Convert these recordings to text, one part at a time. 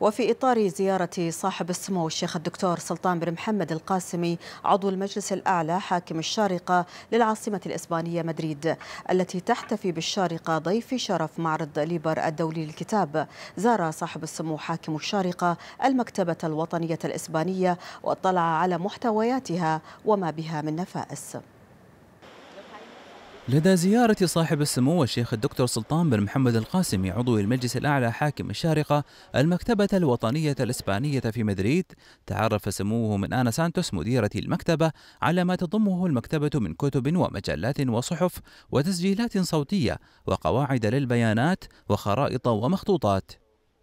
وفي إطار زيارة صاحب السمو الشيخ الدكتور سلطان بن محمد القاسمي عضو المجلس الأعلى حاكم الشارقة للعاصمة الإسبانية مدريد التي تحتفي بالشارقة ضيف شرف معرض ليبر الدولي للكتاب زار صاحب السمو حاكم الشارقة المكتبة الوطنية الإسبانية واطلع على محتوياتها وما بها من نفائس لدى زيارة صاحب السمو الشيخ الدكتور سلطان بن محمد القاسمي عضو المجلس الأعلى حاكم الشارقة المكتبة الوطنية الإسبانية في مدريد تعرف سموه من آنا سانتوس مديرة المكتبة على ما تضمه المكتبة من كتب ومجلات وصحف وتسجيلات صوتية وقواعد للبيانات وخرائط ومخطوطات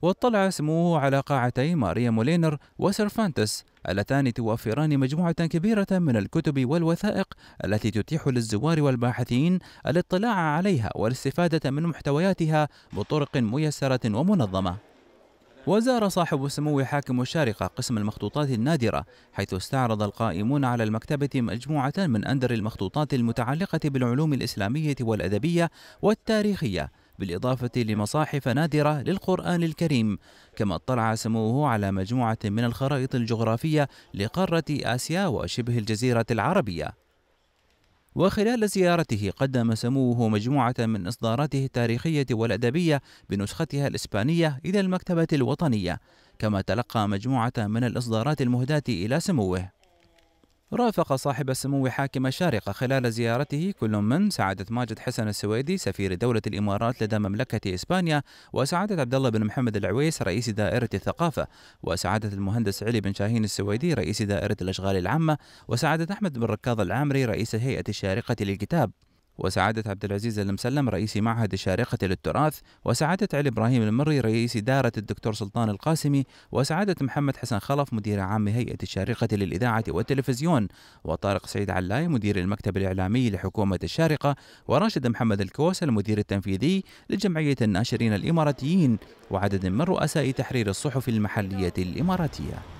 واطلع سموه على قاعتي ماريا مولينر وسيرفانتس اللتان توفران مجموعة كبيرة من الكتب والوثائق التي تتيح للزوار والباحثين الاطلاع عليها والاستفادة من محتوياتها بطرق ميسرة ومنظمة. وزار صاحب السمو حاكم الشارقة قسم المخطوطات النادرة حيث استعرض القائمون على المكتبة مجموعة من أندر المخطوطات المتعلقة بالعلوم الإسلامية والأدبية والتاريخية بالإضافة لمصاحف نادرة للقرآن الكريم كما اطلع سموه على مجموعة من الخرائط الجغرافية لقارة آسيا وشبه الجزيرة العربية وخلال زيارته قدم سموه مجموعة من إصداراته التاريخية والأدبية بنسختها الإسبانية إلى المكتبة الوطنية كما تلقى مجموعة من الإصدارات المهداة إلى سموه رافق صاحب السمو حاكم الشارقة خلال زيارته كل من سعادة ماجد حسن السويدي سفير دولة الإمارات لدى مملكة إسبانيا وسعادة عبد الله بن محمد العويس رئيس دائرة الثقافة وسعادة المهندس علي بن شاهين السويدي رئيس دائرة الأشغال العامة وسعادة أحمد بن ركاض العامري رئيس هيئة الشارقة للكتاب وسعادة عبد العزيز المسلم رئيس معهد الشارقة للتراث وسعادة علي إبراهيم المري رئيس إدارة الدكتور سلطان القاسمي وسعادة محمد حسن خلف مدير عام هيئة الشارقة للإذاعة والتلفزيون وطارق سعيد علاي مدير المكتب الإعلامي لحكومة الشارقة وراشد محمد الكوس المدير التنفيذي لجمعية الناشرين الإماراتيين وعدد من رؤساء تحرير الصحف المحلية الإماراتية